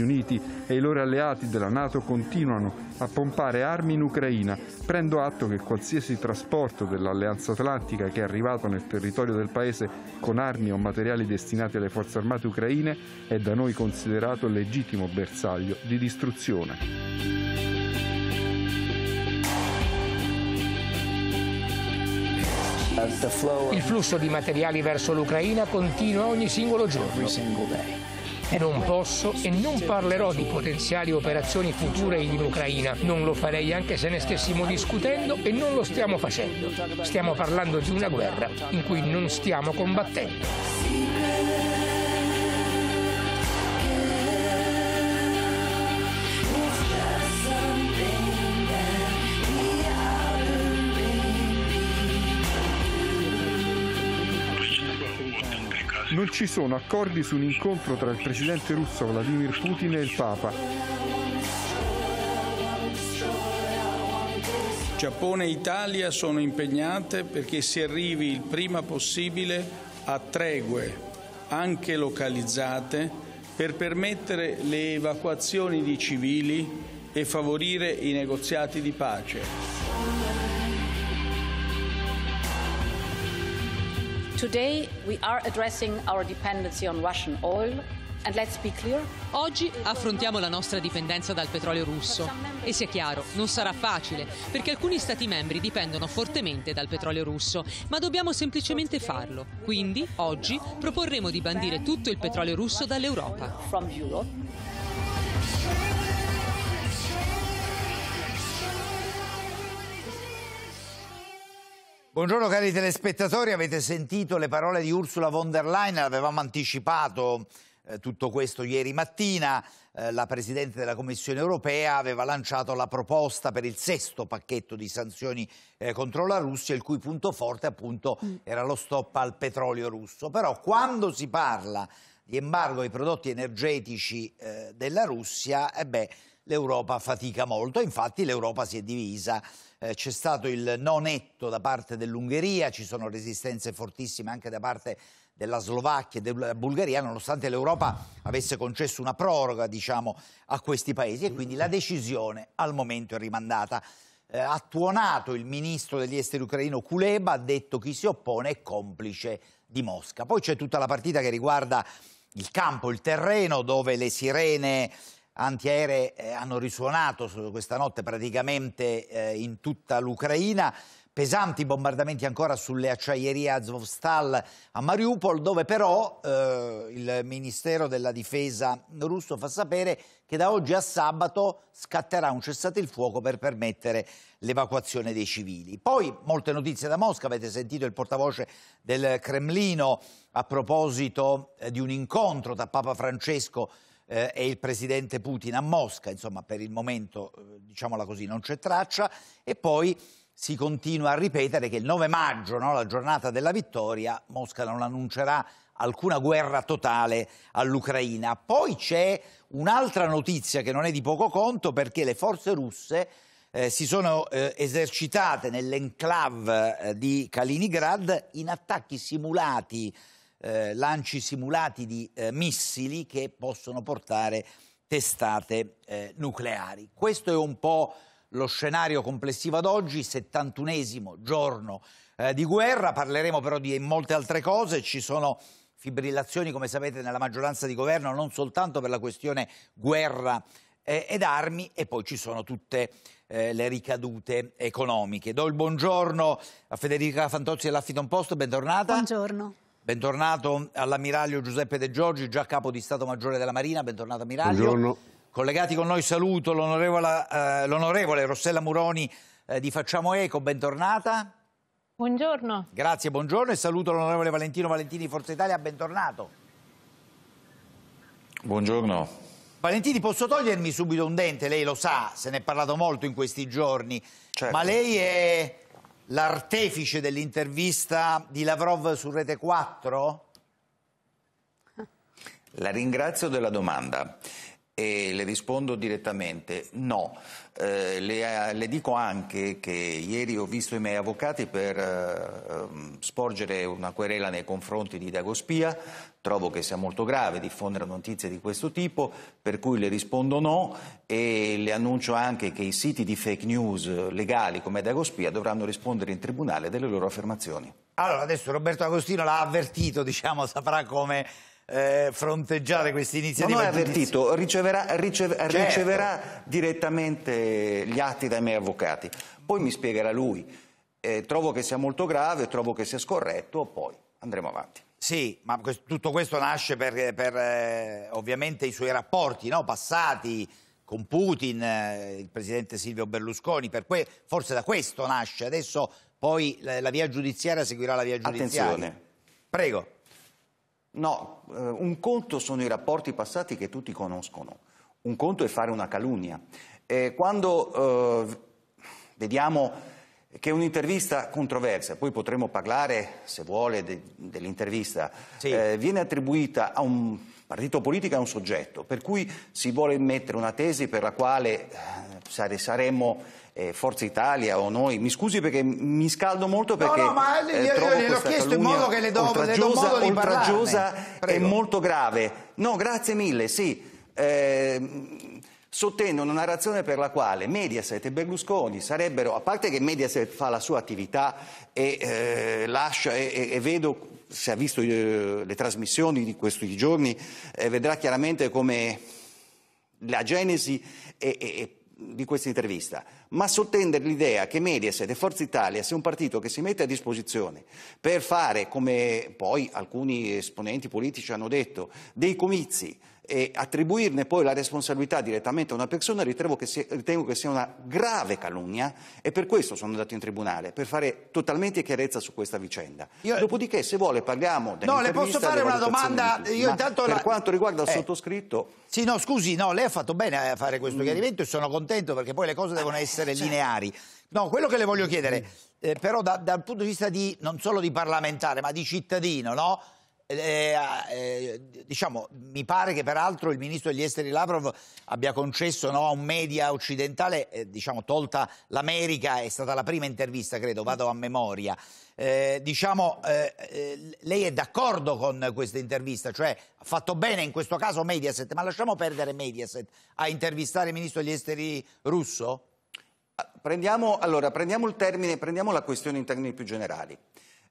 Stati Uniti e i loro alleati della Nato continuano a pompare armi in Ucraina, prendo atto che qualsiasi trasporto dell'Alleanza Atlantica che è arrivato nel territorio del paese con armi o materiali destinati alle forze armate ucraine è da noi considerato legittimo bersaglio di distruzione. Il flusso di materiali verso l'Ucraina continua ogni singolo giorno. Non posso e non parlerò di potenziali operazioni future in Ucraina. Non lo farei anche se ne stessimo discutendo e non lo stiamo facendo. Stiamo parlando di una guerra in cui non stiamo combattendo. ci sono accordi su un incontro tra il presidente russo Vladimir Putin e il Papa. Giappone e Italia sono impegnate perché si arrivi il prima possibile a tregue, anche localizzate, per permettere le evacuazioni di civili e favorire i negoziati di pace. Oggi affrontiamo la nostra dipendenza dal petrolio russo. E sia chiaro, non sarà facile, perché alcuni Stati membri dipendono fortemente dal petrolio russo, ma dobbiamo semplicemente farlo. Quindi, oggi, proporremo di bandire tutto il petrolio russo dall'Europa. Buongiorno cari telespettatori, avete sentito le parole di Ursula von der Leyen, avevamo anticipato eh, tutto questo ieri mattina, eh, la Presidente della Commissione europea aveva lanciato la proposta per il sesto pacchetto di sanzioni eh, contro la Russia, il cui punto forte appunto mm. era lo stop al petrolio russo. Però quando si parla di embargo ai prodotti energetici eh, della Russia, eh l'Europa fatica molto, infatti l'Europa si è divisa eh, c'è stato il no netto da parte dell'Ungheria, ci sono resistenze fortissime anche da parte della Slovacchia e della Bulgaria, nonostante l'Europa avesse concesso una proroga diciamo, a questi paesi e quindi la decisione al momento è rimandata. Eh, ha tuonato il ministro degli esteri ucraino Kuleba, ha detto chi si oppone è complice di Mosca. Poi c'è tutta la partita che riguarda il campo, il terreno dove le sirene antiaeree eh, hanno risuonato questa notte praticamente eh, in tutta l'Ucraina. Pesanti bombardamenti ancora sulle acciaierie Azovstal a Mariupol, dove però eh, il Ministero della Difesa russo fa sapere che da oggi a sabato scatterà un cessate il fuoco per permettere l'evacuazione dei civili. Poi molte notizie da Mosca, avete sentito il portavoce del Cremlino a proposito eh, di un incontro tra Papa Francesco e eh, e il presidente Putin a Mosca, insomma per il momento eh, diciamola così non c'è traccia e poi si continua a ripetere che il 9 maggio, no, la giornata della vittoria, Mosca non annuncerà alcuna guerra totale all'Ucraina. Poi c'è un'altra notizia che non è di poco conto perché le forze russe eh, si sono eh, esercitate nell'enclave eh, di Kaliningrad in attacchi simulati eh, lanci simulati di eh, missili che possono portare testate eh, nucleari. Questo è un po' lo scenario complessivo ad oggi, 71 giorno eh, di guerra, parleremo però di molte altre cose, ci sono fibrillazioni come sapete nella maggioranza di governo non soltanto per la questione guerra eh, ed armi e poi ci sono tutte eh, le ricadute economiche. Do il buongiorno a Federica Fantozzi dell'Affidon Post, bentornata. Buongiorno. Bentornato all'ammiraglio Giuseppe De Giorgi, già capo di Stato Maggiore della Marina, bentornato ammiraglio. Buongiorno. Collegati con noi saluto l'onorevole eh, Rossella Muroni eh, di Facciamo Eco, bentornata. Buongiorno. Grazie, buongiorno e saluto l'onorevole Valentino Valentini Forza Italia, bentornato. Buongiorno. Valentini, posso togliermi subito un dente? Lei lo sa, se ne è parlato molto in questi giorni, certo. ma lei è l'artefice dell'intervista di Lavrov su Rete 4? La ringrazio della domanda. E le rispondo direttamente no. Eh, le, le, dico anche che ieri ho visto i miei avvocati per eh, ehm, sporgere una querela nei confronti di Dagospia, trovo che sia molto grave diffondere notizie di questo tipo, per cui le rispondo no e le annuncio anche che i siti di fake news legali come Dagospia dovranno rispondere in tribunale delle loro affermazioni. Allora adesso Roberto Agostino l'ha avvertito, diciamo, saprà come eh, fronteggiare cioè, queste iniziative. Ma non è avvertito, riceverà, riceve, certo. riceverà, direttamente gli atti dai miei avvocati, poi mi spiegherà lui. Eh, trovo che sia molto grave, trovo che sia scorretto, poi andremo avanti. Sì, ma tutto questo nasce per, per eh, ovviamente i suoi rapporti no? passati con Putin, eh, il presidente Silvio Berlusconi, forse da questo nasce. Adesso poi la, la via giudiziaria seguirà la via giudiziaria. Attenzione. Prego. No, eh, un conto sono i rapporti passati che tutti conoscono, un conto è fare una calunnia. E quando eh, vediamo che un'intervista controversa, poi potremo parlare, se vuole, de, dell'intervista, sì. eh, viene attribuita a un partito politico, a un soggetto, per cui si vuole mettere una tesi per la quale eh, sare, saremmo eh, Forza Italia o noi. Mi scusi perché mi scaldo molto perché no, no, ma le, eh, eh trovo gliel'ho chiesto in modo che le do, oltraggiosa, le do oltraggiosa e molto grave. No, grazie mille, sì. Eh, sottendono una narrazione per la quale Mediaset e Berlusconi sarebbero, a parte che Mediaset fa la sua attività e eh, lascia e, e, vedo, se ha visto eh, le trasmissioni di questi giorni, eh, vedrà chiaramente come la genesi e, e, di questa intervista, ma sottendere l'idea che Mediaset e Forza Italia sia un partito che si mette a disposizione per fare, come poi alcuni esponenti politici hanno detto, dei comizi e attribuirne poi la responsabilità direttamente a una persona ritengo che, sia, ritengo che, sia, una grave calunnia e per questo sono andato in tribunale, per fare totalmente chiarezza su questa vicenda. Io... Dopodiché se vuole parliamo del No, le posso fare una domanda? Io intanto Per la... quanto riguarda il eh. sottoscritto... Sì, no, scusi, no, lei ha fatto bene a fare questo mm. chiarimento e sono contento perché poi le cose devono ah, essere cioè... lineari. No, quello che le voglio mm. chiedere, eh, però da, dal punto di vista di, non solo di parlamentare ma di cittadino, no? Eh, eh, eh, diciamo, mi pare che peraltro il ministro degli esteri Lavrov abbia concesso no, a un media occidentale, eh, diciamo, tolta l'America, è stata la prima intervista, credo, vado a memoria. Eh, diciamo, eh, lei è d'accordo con questa intervista? Cioè, ha fatto bene in questo caso Mediaset, ma lasciamo perdere Mediaset a intervistare il ministro degli esteri russo? Ah, prendiamo, allora, prendiamo il termine, prendiamo la questione in termini più generali.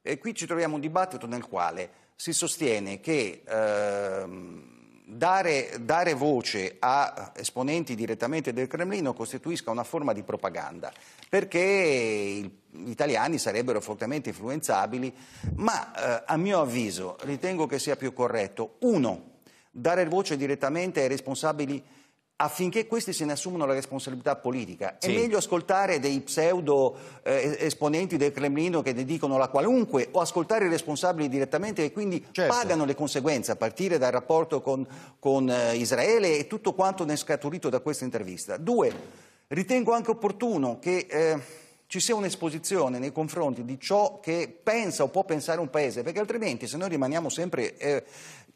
E qui ci troviamo un dibattito nel quale si sostiene che ehm, dare, dare, voce a esponenti direttamente del Cremlino costituisca una forma di propaganda, perché gli italiani sarebbero fortemente influenzabili, ma eh, a mio avviso ritengo che sia più corretto, uno, dare voce direttamente ai responsabili affinché questi se ne assumano la responsabilità politica. Sì. È meglio ascoltare dei pseudo eh, esponenti del Cremlino che ne dicono la qualunque o ascoltare i responsabili direttamente e quindi certo. pagano le conseguenze a partire dal rapporto con, con eh, Israele e tutto quanto ne è scaturito da questa intervista. Due, ritengo anche opportuno che... Eh, ci sia un'esposizione nei confronti di ciò che pensa o può pensare un paese, perché altrimenti se noi rimaniamo sempre eh,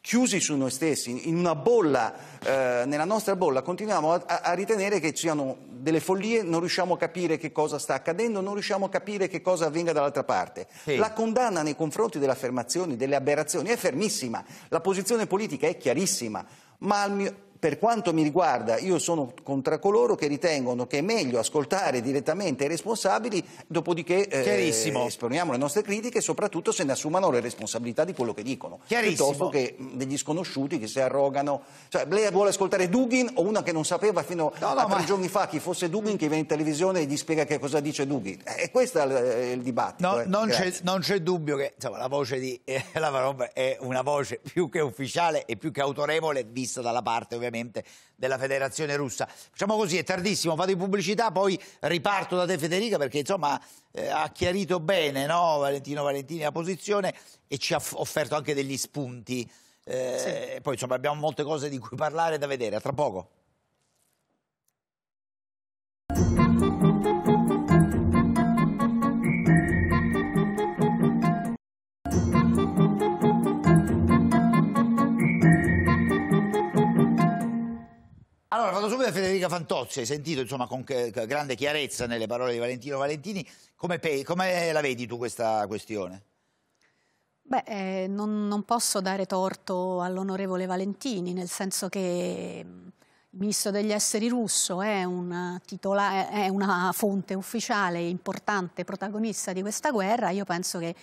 chiusi su noi stessi, in una bolla, eh, nella nostra bolla, continuiamo a, a, ritenere che siano delle follie, non riusciamo a capire che cosa sta accadendo, non riusciamo a capire che cosa avvenga dall'altra parte. Sì. La condanna nei confronti delle affermazioni, delle aberrazioni è fermissima, la posizione politica è chiarissima, ma al mio, per quanto mi riguarda, io sono contro coloro che ritengono che è meglio ascoltare direttamente i responsabili, dopodiché eh, esponiamo le nostre critiche e soprattutto se ne assumano le responsabilità di quello che dicono, piuttosto che mm, degli sconosciuti che si arrogano. Cioè, lei vuole ascoltare Dugin o una che non sapeva fino no, no, a tre ma... giorni fa chi fosse Dugin che viene in televisione e gli spiega che cosa dice Dugin. Eh, e questo è il, dibattito. No, eh. Non, c'è, dubbio che insomma, la voce di eh, la è una voce più che ufficiale e più che autorevole vista dalla parte ovviamente ovviamente della federazione russa. Facciamo così, è tardissimo, fate pubblicità, poi riparto da te Federica perché insomma eh, ha chiarito bene no? Valentino Valentini la posizione e ci ha offerto anche degli spunti. Eh, sì. Poi insomma abbiamo molte cose di cui parlare da vedere, a tra poco. Allora, vado subito a Federica Fantozzi, hai sentito insomma, con grande chiarezza nelle parole di Valentino Valentini, come, come la vedi tu questa questione? Beh, eh, non, non, posso dare torto all'onorevole Valentini, nel senso che mm, il ministro degli esseri russo è una, titola, è una fonte ufficiale importante, protagonista di questa guerra, io penso che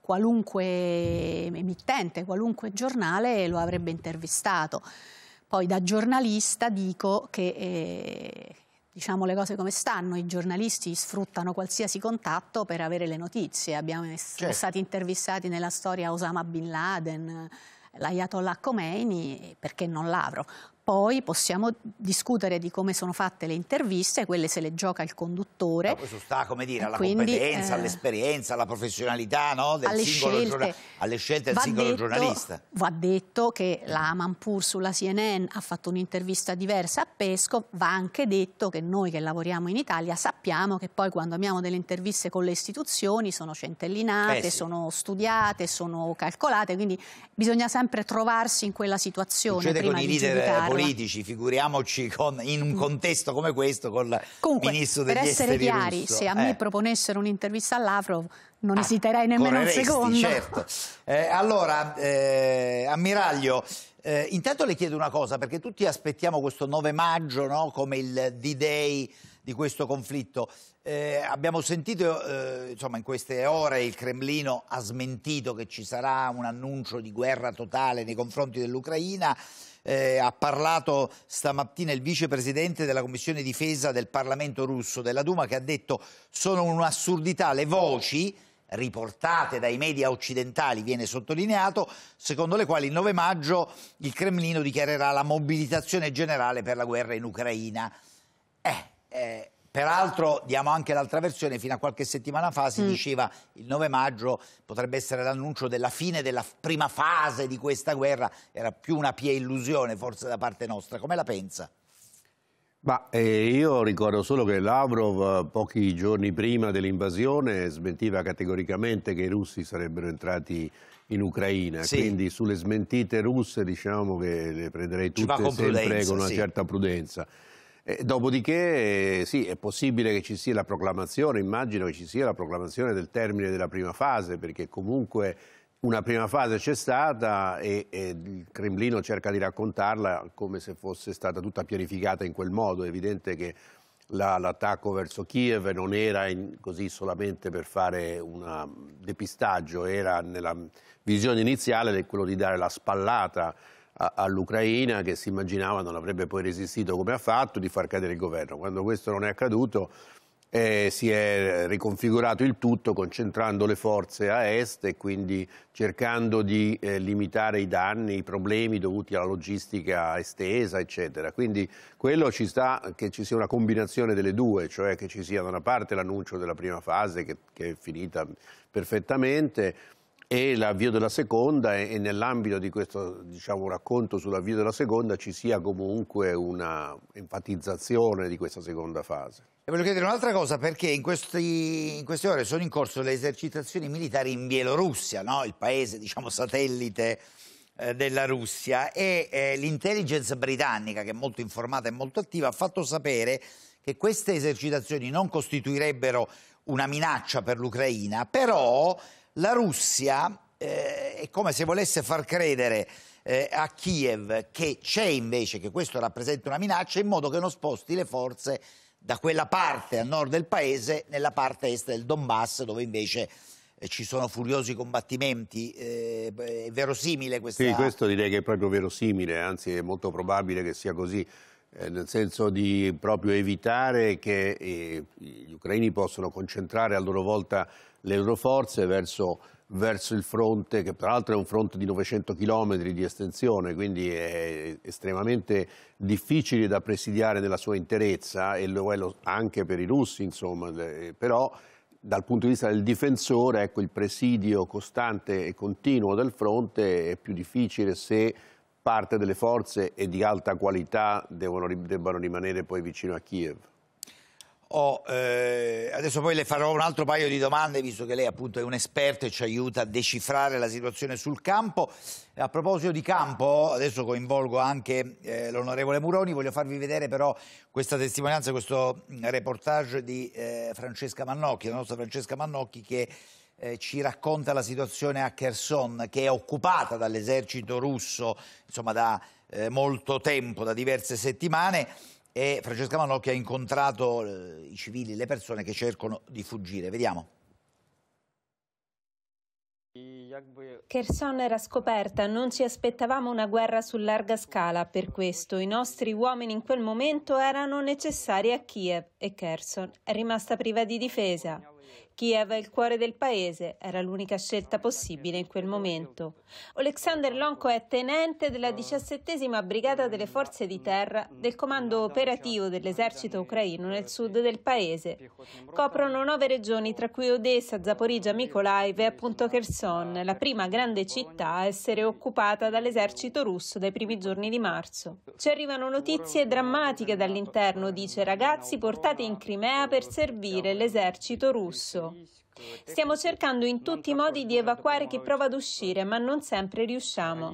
qualunque emittente, qualunque giornale lo avrebbe intervistato. Poi da giornalista dico che... Eh, diciamo le cose come stanno, i giornalisti sfruttano qualsiasi contatto per avere le notizie. Abbiamo certo. stati intervistati nella storia Osama Bin Laden, eh, l'Ayatollah Khomeini, eh, perché non Lavro poi possiamo discutere di come sono fatte le interviste, quelle se le gioca il conduttore. Ma questo sta, come dire, alla quindi, competenza, eh, all'esperienza, alla professionalità no? del alle, singolo scelte, alle scelte del singolo detto, giornalista. Va detto che la Manpur sulla CNN ha fatto un'intervista diversa a Pesco, va anche detto che noi che lavoriamo in Italia sappiamo che poi quando abbiamo delle interviste con le istituzioni sono centellinate, eh sì. sono studiate, sono calcolate, quindi bisogna sempre trovarsi in quella situazione Succede prima di giudicare politici, figuriamoci con, in un contesto come questo col Comunque, ministro degli esteri Comunque, per essere chiari, russo. se a eh. me proponessero un'intervista a Lavrov non ah, esiterei nemmeno un secondo. Certo. Eh, allora, eh, ammiraglio, eh, intanto le chiedo una cosa, perché tutti aspettiamo questo 9 maggio no, come il D-Day di questo conflitto. Eh, abbiamo sentito, eh, insomma, in queste ore il Cremlino ha smentito che ci sarà un annuncio di guerra totale nei confronti dell'Ucraina eh, ha parlato stamattina il vicepresidente della Commissione Difesa del Parlamento russo, della Duma, che ha detto sono un'assurdità le voci riportate dai media occidentali, viene sottolineato, secondo le quali il 9 maggio il Cremlino dichiarerà la mobilitazione generale per la guerra in Ucraina. Eh, eh, Peraltro diamo anche l'altra versione, fino a qualche settimana fa si mm. diceva il 9 maggio potrebbe essere l'annuncio della fine della prima fase di questa guerra, era più una pia illusione forse da parte nostra, come la pensa? Ma, eh, io ricordo solo che Lavrov eh, pochi giorni prima dell'invasione smentiva categoricamente che i russi sarebbero entrati in Ucraina, sì. quindi sulle smentite russe diciamo che le prenderei tutte sempre con, una sì. certa prudenza dopodiché sì, è possibile che ci sia la proclamazione, immagino che ci sia la proclamazione del termine della prima fase, perché comunque una prima fase c'è stata e, e, il Cremlino cerca di raccontarla come se fosse stata tutta pianificata in quel modo. È evidente che l'attacco la, verso Kiev non era in, così solamente per fare un depistaggio, era nella visione iniziale quello di dare la spallata all'Ucraina che si immaginava non avrebbe poi resistito come ha fatto di far cadere il governo. Quando questo non è accaduto eh, si è riconfigurato il tutto concentrando le forze a est e quindi cercando di eh, limitare i danni, i problemi dovuti alla logistica estesa, eccetera. Quindi quello ci sta che ci sia una combinazione delle due, cioè che ci sia da una parte l'annuncio della prima fase che, che è finita perfettamente e l'avvio della seconda e, nell'ambito di questo diciamo, racconto sull'avvio della seconda ci sia comunque una enfatizzazione di questa seconda fase. E voglio chiedere un'altra cosa perché in, questi, in, queste ore sono in corso le esercitazioni militari in Bielorussia, no? il paese diciamo, satellite eh, della Russia e eh, l'intelligence britannica che è molto informata e molto attiva ha fatto sapere che queste esercitazioni non costituirebbero una minaccia per l'Ucraina, però la Russia eh, è come se volesse far credere eh, a Kiev che c'è invece, che questo rappresenta una minaccia, in modo che non sposti le forze da quella parte a nord del paese nella parte est del Donbass, dove invece eh, ci sono furiosi combattimenti. Eh, è verosimile questa... Sì, questo direi che è proprio verosimile, anzi è molto probabile che sia così. Eh, nel senso di proprio evitare che eh, gli ucraini possano concentrare a loro volta le Euroforze verso, verso il fronte, che tra l'altro è un fronte di 900 km di estensione, quindi è estremamente difficile da presidiare nella sua interezza e lo è anche per i russi, insomma, però dal punto di vista del difensore, ecco, il presidio costante e continuo del fronte è più difficile se parte delle forze e di alta qualità devono, debbano rimanere poi vicino a Kiev. Ho, eh, adesso poi le farò un altro paio di domande, visto che lei appunto è un esperto e ci aiuta a decifrare la situazione sul campo. A proposito di campo, adesso coinvolgo anche eh, l'onorevole Muroni, voglio farvi vedere però questa testimonianza, questo reportage di eh, Francesca Mannocchi, la nostra Francesca Mannocchi che eh, ci racconta la situazione a Kherson che è occupata dall'esercito russo insomma da eh, molto tempo, da diverse settimane e Francesca Manocchi ha incontrato eh, i civili, le persone che cercano di fuggire. Vediamo. Kherson era scoperta, non ci aspettavamo una guerra su larga scala, per questo i nostri uomini in quel momento erano necessari a Kiev e Kherson è rimasta priva di difesa. Kiev è il cuore del paese, era l'unica scelta possibile in quel momento. Oleksandr Lonko è tenente della 17 Brigata delle Forze di Terra del Comando Operativo dell'Esercito Ucraino nel sud del paese. Coprono nove regioni, tra cui Odessa, Zaporizia, Mykolaiv e appunto Kherson, la prima grande città a essere occupata dall'esercito russo dai primi giorni di marzo. Ci arrivano notizie drammatiche dall'interno, dice ragazzi portati in Crimea per servire l'esercito russo. Stiamo cercando in tutti i modi di evacuare chi prova ad uscire, ma non sempre riusciamo.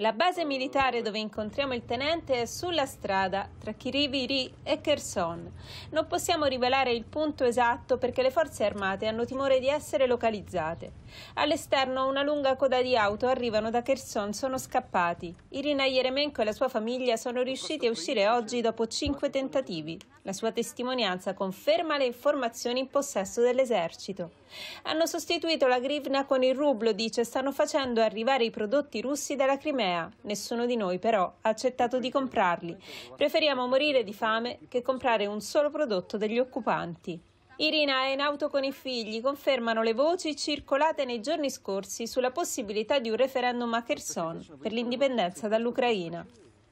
La base militare dove incontriamo il tenente è sulla strada tra Kiriviri e Kherson. Non possiamo rivelare il punto esatto perché le forze armate hanno timore di essere localizzate. All'esterno una lunga coda di auto arrivano da Kherson, sono scappati. Irina Yeremenko e la sua famiglia sono riusciti a uscire oggi dopo cinque tentativi. La sua testimonianza conferma le informazioni in possesso dell'esercito. Hanno sostituito la grivna con il rublo, dice, stanno facendo arrivare i prodotti russi dalla Crimea. Nessuno di noi però ha accettato di comprarli. Preferiamo morire di fame che comprare un solo prodotto degli occupanti. Irina è in auto con i figli, confermano le voci circolate nei giorni scorsi sulla possibilità di un referendum a Kherson per l'indipendenza dall'Ucraina.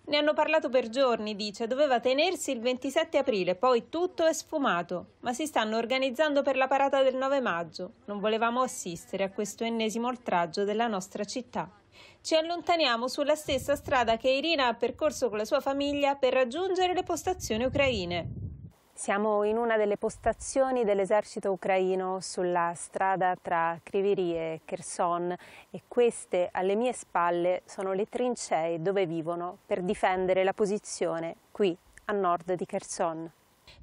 Ne hanno parlato per giorni, dice, doveva tenersi il 27 aprile, poi tutto è sfumato, ma si stanno organizzando per la parata del 9 maggio. Non volevamo assistere a questo ennesimo oltraggio della nostra città. Ci allontaniamo sulla stessa strada che Irina ha percorso con la sua famiglia per raggiungere le postazioni ucraine. Siamo in una delle postazioni dell'esercito ucraino sulla strada tra Kriviri e Kherson e queste alle mie spalle sono le trincee dove vivono per difendere la posizione qui a nord di Kherson.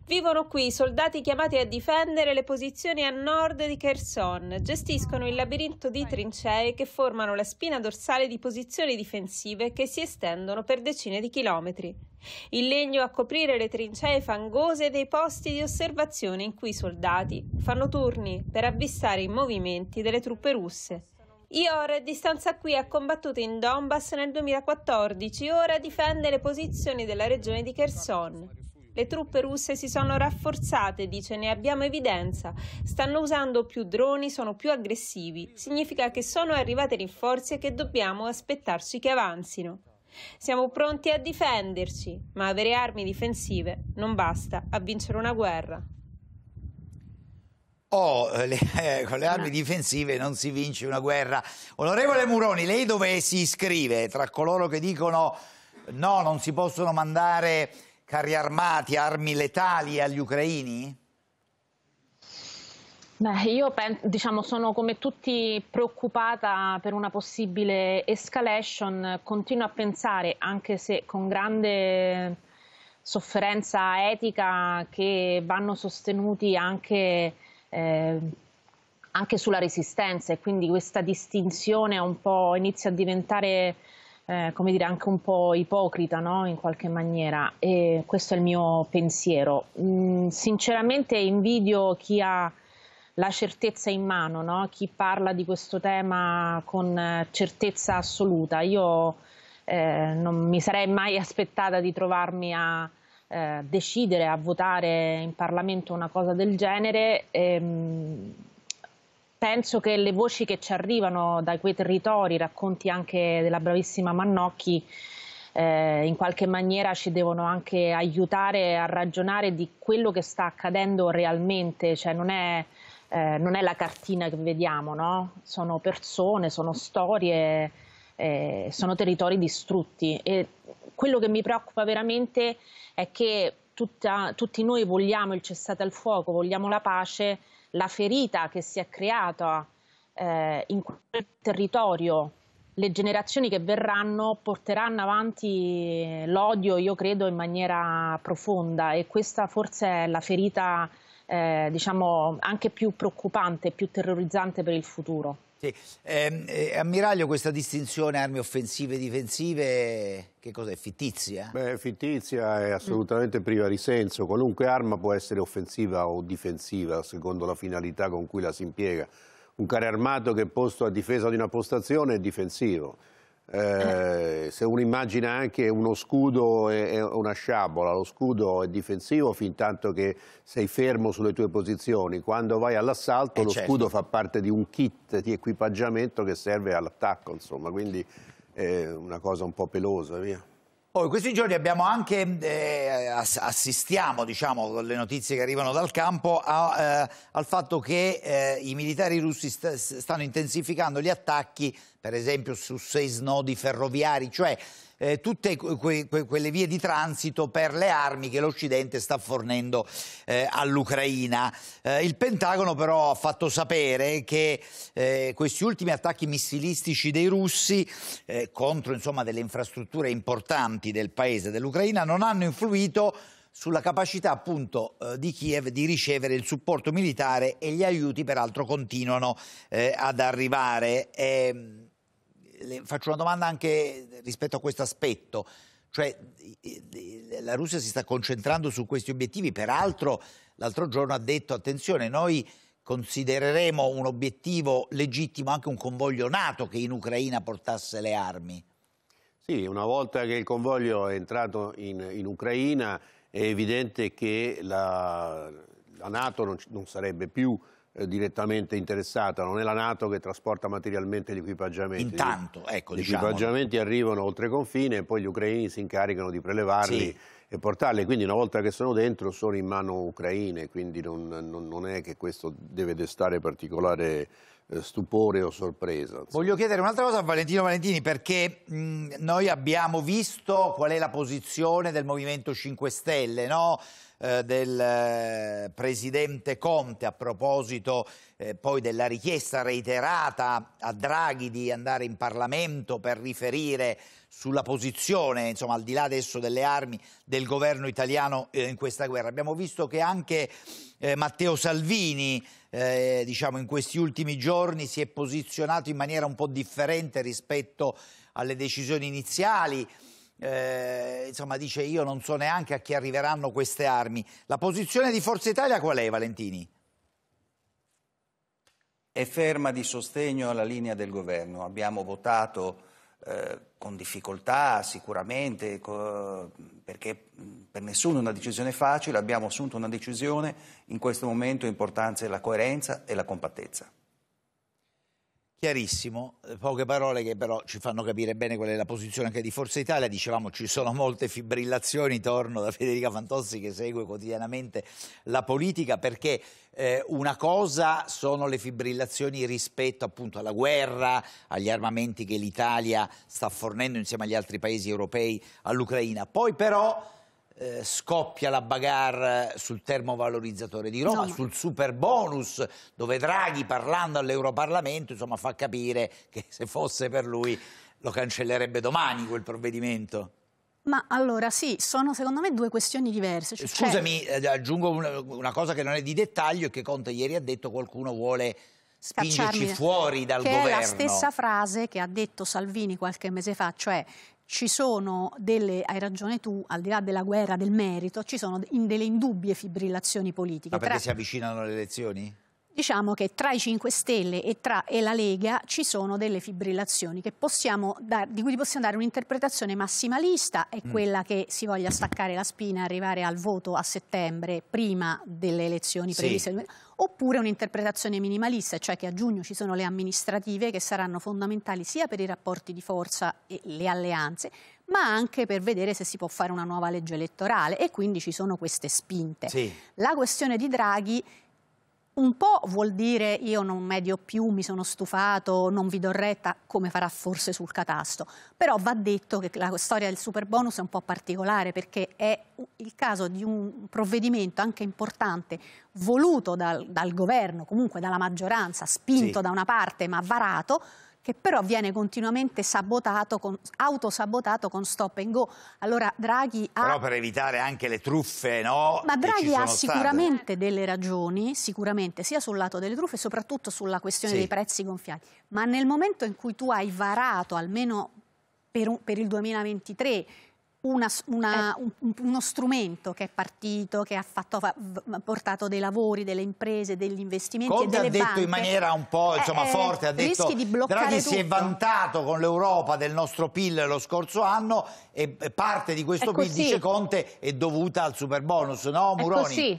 Vivono qui soldati chiamati a difendere le posizioni a nord di Kherson. Gestiscono il labirinto di trincee che formano la spina dorsale di posizioni difensive che si estendono per decine di chilometri. Il legno a coprire le trincee fangose dei posti di osservazione in cui i soldati fanno turni per avvistare i movimenti delle truppe russe. Ior a distanza qui ha combattuto in Donbass nel 2014, ora difende le posizioni della regione di Kherson. Le truppe russe si sono rafforzate, dice, ne abbiamo evidenza. Stanno usando più droni, sono più aggressivi. Significa che sono arrivate rinforzi e che dobbiamo aspettarci che avanzino. Siamo pronti a difenderci, ma avere armi difensive non basta a vincere una guerra. Oh, eh, le, eh, con le armi ah. difensive non si vince una guerra. Onorevole Muroni, lei dove si iscrive? Tra coloro che dicono no, non si possono mandare carri armati, armi letali agli ucraini? Beh, io penso, diciamo, sono come tutti preoccupata per una possibile escalation, continuo a pensare, anche se con grande sofferenza etica, che vanno sostenuti anche, eh, anche sulla resistenza e quindi questa distinzione un po' inizia a diventare eh, come dire, anche un po' ipocrita no? in qualche maniera e questo è il mio pensiero. Mm, sinceramente invidio chi ha la certezza in mano, no? chi parla di questo tema con eh, certezza assoluta. Io eh, non mi sarei mai aspettata di trovarmi a eh, decidere, a votare in Parlamento una cosa del genere. Ehm, penso che le voci che ci arrivano da quei territori, racconti anche della bravissima Mannocchi, eh, in qualche maniera ci devono anche aiutare a ragionare di quello che sta accadendo realmente, cioè non è, eh, non è la cartina che vediamo, no? sono persone, sono storie, eh, sono territori distrutti e quello che mi preoccupa veramente è che tutta, tutti noi vogliamo il cessate al fuoco, vogliamo la pace, la ferita che si è creata eh, in quel territorio, le generazioni che verranno porteranno avanti l'odio, io credo, in maniera profonda e questa forse è la ferita, eh, diciamo, anche più preoccupante, più terrorizzante per il futuro. Sì. Eh, eh, ammiraglio, questa distinzione armi offensive e difensive, che cosa è? Fittizia? Beh, è fittizia è assolutamente priva di senso. Qualunque arma può essere offensiva o difensiva, secondo la finalità con cui la si impiega. Un carro armato che è posto a difesa di una postazione è difensivo eh, se uno immagina anche uno scudo e, una sciabola, lo scudo è difensivo fin tanto che sei fermo sulle tue posizioni, quando vai all'assalto eh lo certo. scudo fa parte di un kit di equipaggiamento che serve all'attacco, insomma, quindi è una cosa un po' pelosa, via. Oh, in questi giorni anche, eh, assistiamo, diciamo, con notizie che arrivano dal campo, a, eh, al fatto che eh, i militari russi st stanno intensificando gli attacchi, per esempio, su sei snodi ferroviari, cioè eh, tutte que, que, quelle vie di transito per le armi che l'Occidente sta fornendo eh, all'Ucraina. Eh, il Pentagono però ha fatto sapere che eh, questi ultimi attacchi missilistici dei russi eh, contro insomma, delle infrastrutture importanti del paese dell'Ucraina non hanno influito sulla capacità appunto eh, di Kiev di ricevere il supporto militare e gli aiuti peraltro continuano eh, ad arrivare. Eh, le faccio una domanda anche rispetto a questo aspetto. Cioè, la Russia si sta concentrando su questi obiettivi, peraltro l'altro giorno ha detto attenzione, noi considereremo un obiettivo legittimo anche un convoglio nato che in Ucraina portasse le armi. Sì, una volta che il convoglio è entrato in, in Ucraina è evidente che la, la Nato non, non sarebbe più eh, direttamente interessata, non è la Nato che trasporta materialmente gli equipaggiamenti. Intanto, ecco, gli diciamo... equipaggiamenti arrivano oltre confine e poi gli ucraini si incaricano di prelevarli sì. e portarli, quindi una volta che sono dentro sono in mano ucraine, quindi non, non, non è che questo deve destare particolare eh, stupore o sorpresa. Insomma. Voglio chiedere un'altra cosa a Valentino Valentini perché mh, noi abbiamo visto qual è la posizione del Movimento 5 Stelle, no? Eh, del eh, presidente Conte a proposito eh, poi della richiesta reiterata a Draghi di andare in Parlamento per riferire sulla posizione, insomma, al di là adesso delle armi del governo italiano eh, in questa guerra. Abbiamo visto che anche eh, Matteo Salvini, eh, diciamo, in questi ultimi giorni si è posizionato in maniera un po' differente rispetto alle decisioni iniziali eh, insomma, dice io non so neanche a chi arriveranno queste armi. La posizione di Forza Italia qual è, Valentini? È ferma di sostegno alla linea del governo. Abbiamo votato eh, con difficoltà, sicuramente, co perché per nessuno è una decisione facile, abbiamo assunto una decisione, in questo momento l'importanza è la coerenza e la compattezza chiarissimo, eh, poche parole che però ci fanno capire bene qual è la posizione anche di Forza Italia, dicevamo ci sono molte fibrillazioni, torno da Federica Fantozzi che segue quotidianamente la politica perché eh, una cosa sono le fibrillazioni rispetto appunto alla guerra, agli armamenti che l'Italia sta fornendo insieme agli altri paesi europei all'Ucraina, poi però eh, scoppia la bagarre sul termovalorizzatore di Roma, no, ma... sul super bonus, dove Draghi parlando all'Europarlamento insomma, fa capire che se fosse per lui lo cancellerebbe domani quel provvedimento. Ma allora sì, sono secondo me due questioni diverse. Cioè, Scusami, eh, aggiungo una, cosa che non è di dettaglio e che Conte ieri ha detto qualcuno vuole spingerci fuori dal che governo. È la stessa frase che ha detto Salvini qualche mese fa, cioè ci sono delle, hai ragione tu, al di là della guerra, del merito, ci sono delle indubbie fibrillazioni politiche. Ma perché Tra... si avvicinano le elezioni? Diciamo che tra i 5 Stelle e, tra, e la Lega ci sono delle fibrillazioni dar, di cui possiamo dare un'interpretazione massimalista, è mm. quella che si voglia staccare la spina e arrivare al voto a settembre prima delle elezioni sì. oppure un'interpretazione minimalista, cioè che a giugno ci sono le amministrative che saranno fondamentali sia per i rapporti di forza e le alleanze, ma anche per vedere se si può fare una nuova legge elettorale e quindi ci sono queste spinte. Sì. La questione di Draghi un po' vuol dire io non medio più, mi sono stufato, non vi do retta, come farà forse sul catasto. Però va detto che la storia del super bonus è un po' particolare perché è il caso di un provvedimento anche importante voluto dal, dal governo, comunque dalla maggioranza, spinto sì. da una parte ma varato, che però viene continuamente sabotato, con, autosabotato con stop and go. Allora Draghi ha... Però per evitare anche le truffe, no? Ma Draghi ha sicuramente state. delle ragioni, sicuramente, sia sul lato delle truffe, soprattutto sulla questione sì. dei prezzi gonfiati. Ma nel momento in cui tu hai varato, almeno per, per il 2023 una, una, eh. un, uno strumento che è partito, che ha, fatto, ha portato dei lavori, delle imprese, degli investimenti Conte ha detto banche. in maniera un po' eh, insomma, eh, forte, ha detto di Draghi tutto. si è vantato con l'Europa del nostro PIL lo scorso anno e parte di questo PIL, dice Conte, è dovuta al super bonus, no Muroni? È così,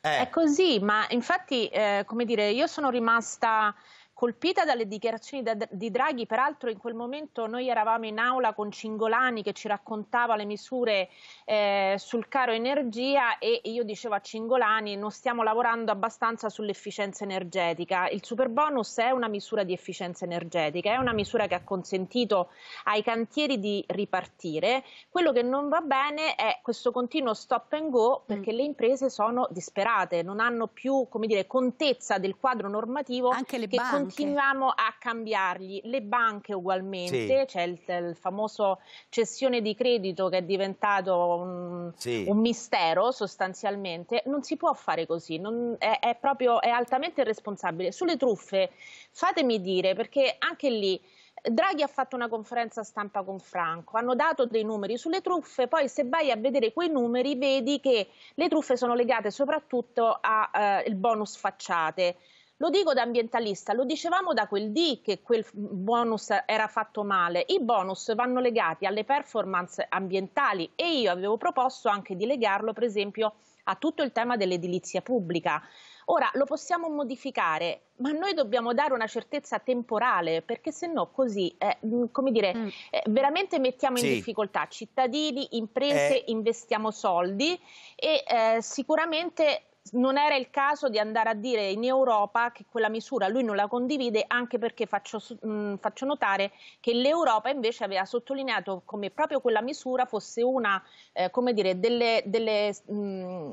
eh. è così ma infatti, eh, come dire, io sono rimasta colpita dalle dichiarazioni di Draghi, peraltro in quel momento noi eravamo in aula con Cingolani che ci raccontava le misure eh, sul caro energia e io dicevo a Cingolani non stiamo lavorando abbastanza sull'efficienza energetica. Il super bonus è una misura di efficienza energetica, è una misura che ha consentito ai cantieri di ripartire. Quello che non va bene è questo continuo stop and go mm. perché mm. le imprese sono disperate, non hanno più dire, contezza del quadro normativo. Anche le banche continuiamo okay. a cambiargli. Le banche ugualmente, sì. c'è il, il, famoso cessione di credito che è diventato un, sì. un mistero sostanzialmente, non si può fare così, non, è, è, proprio, è altamente irresponsabile. Sulle truffe, fatemi dire, perché anche lì... Draghi ha fatto una conferenza stampa con Franco, hanno dato dei numeri sulle truffe, poi se vai a vedere quei numeri vedi che le truffe sono legate soprattutto al eh, bonus facciate. Lo dico da ambientalista, lo dicevamo da quel dì che quel bonus era fatto male. I bonus vanno legati alle performance ambientali e io avevo proposto anche di legarlo, per esempio, a tutto il tema dell'edilizia pubblica. Ora lo possiamo modificare, ma noi dobbiamo dare una certezza temporale, perché se no così, eh, mm, come dire, mm. eh, veramente mettiamo sì. in difficoltà cittadini, imprese, eh. investiamo soldi e eh, sicuramente non era il caso di andare a dire in Europa che quella misura lui non la condivide, anche perché faccio, mh, mm, faccio notare che l'Europa invece aveva sottolineato come proprio quella misura fosse una, eh, come dire, delle... delle mh, mm,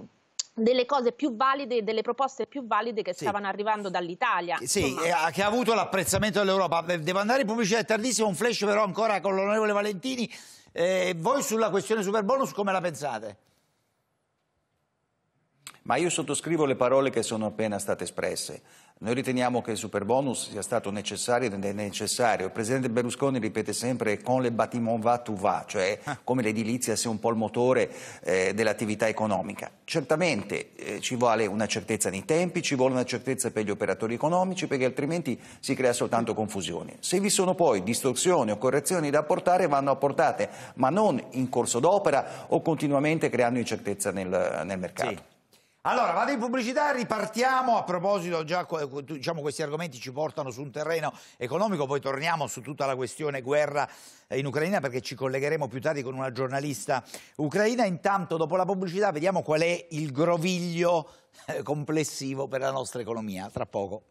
delle cose più valide, delle proposte più valide che sì. stavano arrivando dall'Italia. Sì, Insomma. Eh, che ha avuto l'apprezzamento dell'Europa. Eh, devo andare in pubblicità è tardissimo, un flash però ancora con l'onorevole Valentini. Eh, voi sulla questione Superbonus come la pensate? Ma io sottoscrivo le parole che sono appena state espresse. Noi riteniamo che il super bonus sia stato necessario ed è necessario. Il presidente Berlusconi ripete sempre con le bâtiment va tu va, cioè ah. come l'edilizia sia un po' il motore eh, dell'attività economica. Certamente eh, ci vuole una certezza nei tempi, ci vuole una certezza per gli operatori economici perché altrimenti si crea soltanto confusione. Se vi sono poi distorsioni o correzioni da apportare vanno apportate, ma non in corso d'opera o continuamente creando incertezza nel, nel mercato. Sì. Allora, vado in pubblicità ripartiamo. A proposito, già eh, diciamo, questi argomenti ci portano su un terreno economico, poi torniamo su tutta la questione guerra eh, in Ucraina perché ci collegheremo più tardi con una giornalista ucraina. Intanto, dopo la pubblicità, vediamo qual è il groviglio eh, complessivo per la nostra economia. Tra poco.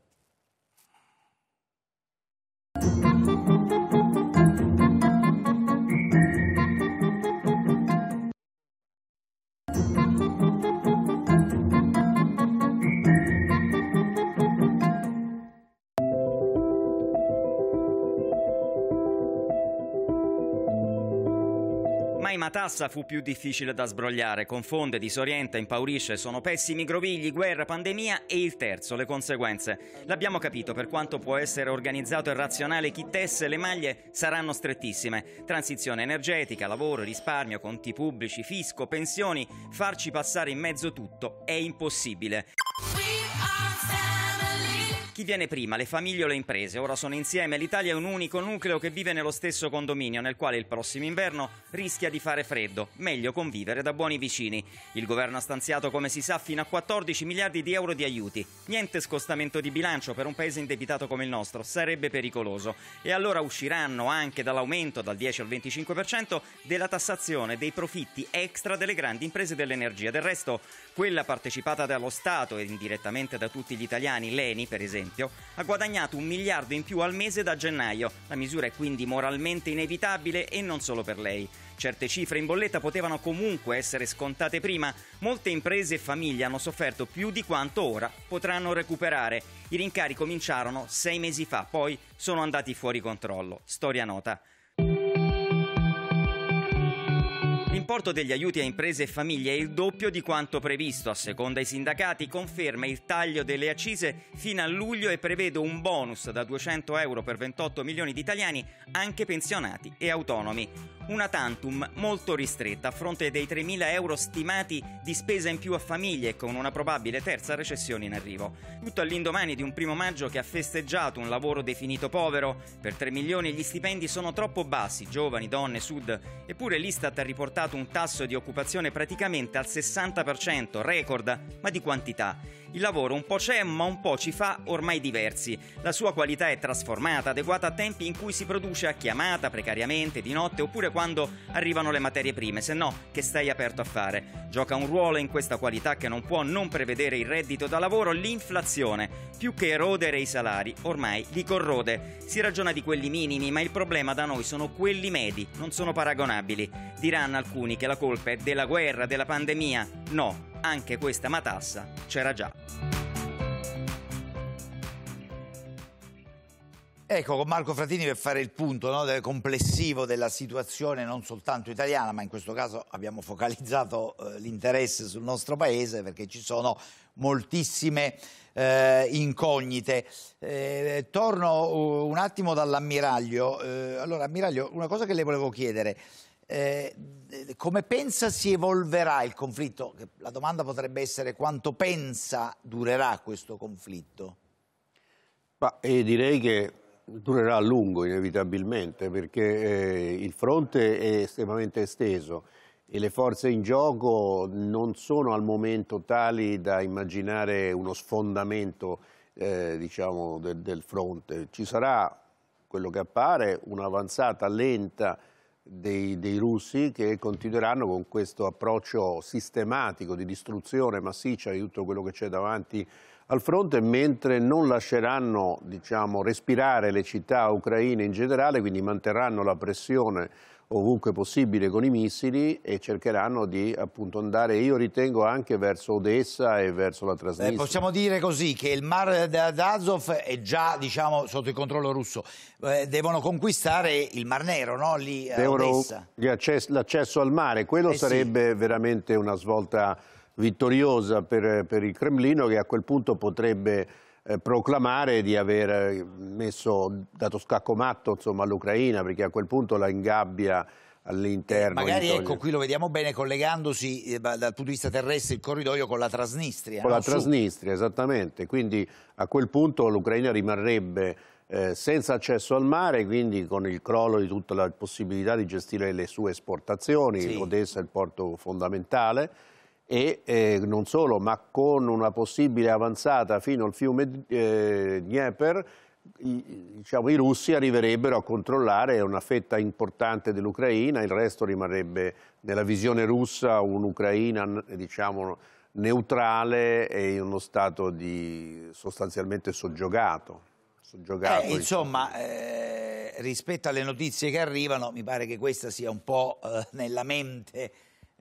tema tassa fu più difficile da sbrogliare, confonde, disorienta, impaurisce, sono pessimi grovigli, guerra, pandemia e il terzo, le conseguenze. L'abbiamo capito, per quanto può essere organizzato e razionale chi tesse, le maglie saranno strettissime. Transizione energetica, lavoro, risparmio, conti pubblici, fisco, pensioni, farci passare in mezzo tutto è impossibile. Chi viene prima, le famiglie o le imprese? Ora sono insieme, l'Italia è un unico nucleo che vive nello stesso condominio, nel quale il prossimo inverno rischia di fare freddo. Meglio convivere da buoni vicini. Il governo ha stanziato, come si sa, fino a 14 miliardi di euro di aiuti. Niente scostamento di bilancio per un paese indebitato come il nostro, sarebbe pericoloso. E allora usciranno anche dall'aumento dal 10 al 25% della tassazione dei profitti extra delle grandi imprese dell'energia. Del resto, quella partecipata dallo Stato e indirettamente da tutti gli italiani, l'ENI per esempio, ha guadagnato un miliardo in più al mese da gennaio. La misura è quindi moralmente inevitabile e non solo per lei. Certe cifre in bolletta potevano comunque essere scontate prima. Molte imprese e famiglie hanno sofferto più di quanto ora potranno recuperare. I rincari cominciarono sei mesi fa, poi sono andati fuori controllo. Storia nota. L'importo degli aiuti a imprese e famiglie è il doppio di quanto previsto. A seconda i sindacati conferma il taglio delle accise fino a luglio e prevede un bonus da 200 euro per 28 milioni di italiani, anche pensionati e autonomi. Una tantum molto ristretta a fronte dei 3.000 euro stimati di spesa in più a famiglie con una probabile terza recessione in arrivo. Tutto all'indomani di un primo maggio che ha festeggiato un lavoro definito povero. Per 3 milioni gli stipendi sono troppo bassi, giovani, donne, sud. Eppure l'Istat ha riportato registrato un tasso di occupazione praticamente al 60%, record, ma di quantità. Il lavoro un po' c'è, ma un po' ci fa ormai diversi. La sua qualità è trasformata, adeguata a tempi in cui si produce a chiamata, precariamente, di notte, oppure quando arrivano le materie prime, se no che stai aperto a fare. Gioca un ruolo in questa qualità che non può non prevedere il reddito da lavoro, l'inflazione, più che erodere i salari, ormai li corrode. Si ragiona di quelli minimi, ma il problema da noi sono quelli medi, non sono paragonabili. Diranno alcuni che la colpa è della guerra, della pandemia. No, anche questa matassa c'era già. Ecco, con Marco Fratini per fare il punto no, del complessivo della situazione non soltanto italiana, ma in questo caso abbiamo focalizzato eh, l'interesse sul nostro paese perché ci sono moltissime eh, incognite. Eh, torno eh, un attimo dall'ammiraglio. Eh, allora, ammiraglio, una cosa che le volevo chiedere. Eh, come pensa si evolverà il conflitto? La domanda potrebbe essere quanto pensa durerà questo conflitto? Ma, eh, direi che durerà a lungo inevitabilmente perché eh, il fronte è estremamente esteso e le forze in gioco non sono al momento tali da immaginare uno sfondamento eh, diciamo, de del fronte. Ci sarà, quello che appare, un'avanzata lenta dei, dei, russi che continueranno con questo approccio sistematico di distruzione massiccia di tutto quello che c'è davanti al fronte, mentre non lasceranno diciamo, respirare le città ucraine in generale, quindi manterranno la pressione ovunque possibile con i missili e cercheranno di appunto, andare, io ritengo, anche verso Odessa e verso la Trasnistria. Eh, possiamo dire così che il mar d'Azov è già diciamo, sotto il controllo russo, eh, devono conquistare il Mar Nero, no? Lì, eh, l'accesso al mare, quello eh, sarebbe sì. veramente una svolta vittoriosa per, per il Cremlino che a quel punto potrebbe eh, proclamare di aver eh, messo, dato scacco matto all'Ucraina, perché a quel punto la ingabbia all'interno. Magari ecco, qui lo vediamo bene collegandosi eh, dal punto di vista terrestre il corridoio con la Trasnistria. Con no? la Trasnistria, esattamente. Quindi a quel punto l'Ucraina rimarrebbe eh, senza accesso al mare, quindi con il crollo di tutta la possibilità di gestire le sue esportazioni, sì. Odessa è il porto fondamentale e eh, non solo, ma con una possibile avanzata fino al fiume eh, Dnieper, i, diciamo, i russi arriverebbero a controllare una fetta importante dell'Ucraina, il resto rimarrebbe nella visione russa un'Ucraina diciamo, neutrale e in uno stato di, sostanzialmente soggiogato. soggiogato eh, insomma, eh, rispetto alle notizie che arrivano, mi pare che questa sia un po' eh, nella mente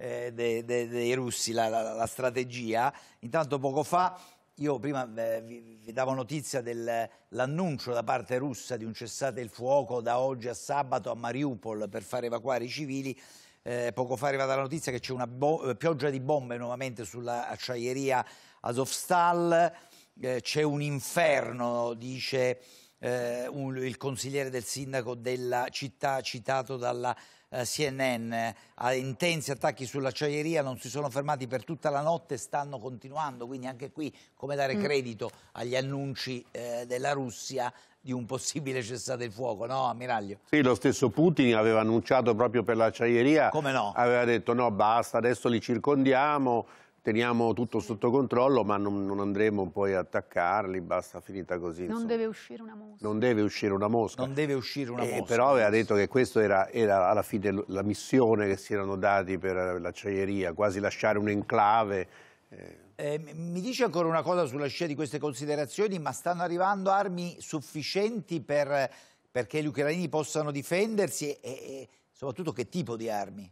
eh, dei, dei, dei, russi, la, la, la, strategia. Intanto poco fa io prima eh, vi, vi, davo notizia dell'annuncio da parte russa di un cessate il fuoco da oggi a sabato a Mariupol per far evacuare i civili. Eh, poco fa è arrivata la notizia che c'è una eh, pioggia di bombe nuovamente sulla acciaieria Azovstal, eh, c'è un inferno, dice eh, un, il consigliere del sindaco della città citato dalla eh, CNN, a intensi attacchi sull'acciaieria, non si sono fermati per tutta la notte, stanno continuando, quindi anche qui come dare mm. credito agli annunci eh, della Russia di un possibile cessate il fuoco, no ammiraglio? Sì, lo stesso Putin aveva annunciato proprio per l'acciaieria. Come no? Aveva detto no, basta, adesso li circondiamo, teniamo tutto sotto controllo, ma non, non, andremo poi a attaccarli, basta finita così. Non deve uscire una mosca. Non deve uscire una mosca. Non deve uscire una eh, Però aveva detto che questa era, era, alla fine la missione che si erano dati per eh, l'acciaieria, quasi lasciare un enclave. Eh. Eh, mi dice ancora una cosa sulla scia di queste considerazioni, ma stanno arrivando armi sufficienti per, perché gli ucraini possano difendersi e, e soprattutto che tipo di armi?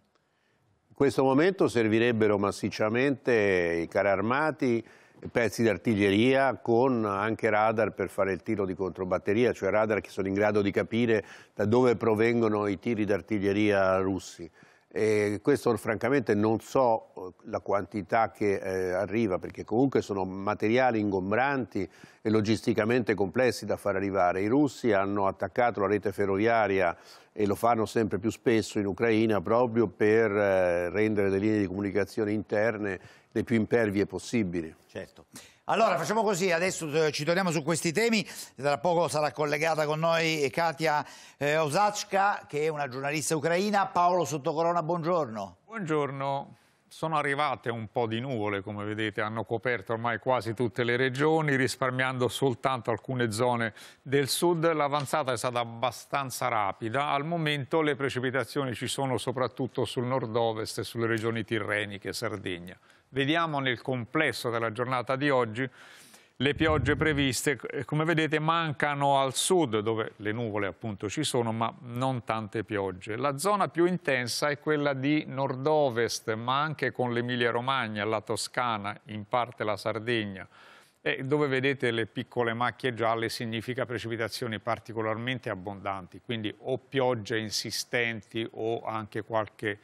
questo momento servirebbero massicciamente i carri armati, pezzi di artiglieria con anche radar per fare il tiro di controbatteria, cioè radar che sono in grado di capire da dove provengono i tiri d'artiglieria russi. E questo francamente non so eh, la quantità che eh, arriva perché comunque sono materiali ingombranti e logisticamente complessi da far arrivare. I russi hanno attaccato la rete ferroviaria e lo fanno sempre più spesso in Ucraina proprio per eh, rendere le linee di comunicazione interne le più impervie possibili. Certo. Allora facciamo così, adesso eh, ci torniamo su questi temi, tra poco sarà collegata con noi Katia eh, Osacka che è una giornalista ucraina. Paolo Sottocorona, buongiorno. Buongiorno. Sono arrivate un po' di nuvole, come vedete, hanno coperto ormai quasi tutte le regioni, risparmiando soltanto alcune zone del sud. L'avanzata è stata abbastanza rapida. Al momento le precipitazioni ci sono soprattutto sul nord-ovest e sulle regioni tirreniche, Sardegna. Vediamo nel complesso della giornata di oggi le piogge previste. Eh, come vedete mancano al sud, dove le nuvole appunto ci sono, ma non tante piogge. La zona più intensa è quella di nord-ovest, ma anche con l'Emilia-Romagna, la Toscana, in parte la Sardegna. E dove vedete le piccole macchie gialle significa precipitazioni particolarmente abbondanti, quindi o piogge insistenti o anche qualche,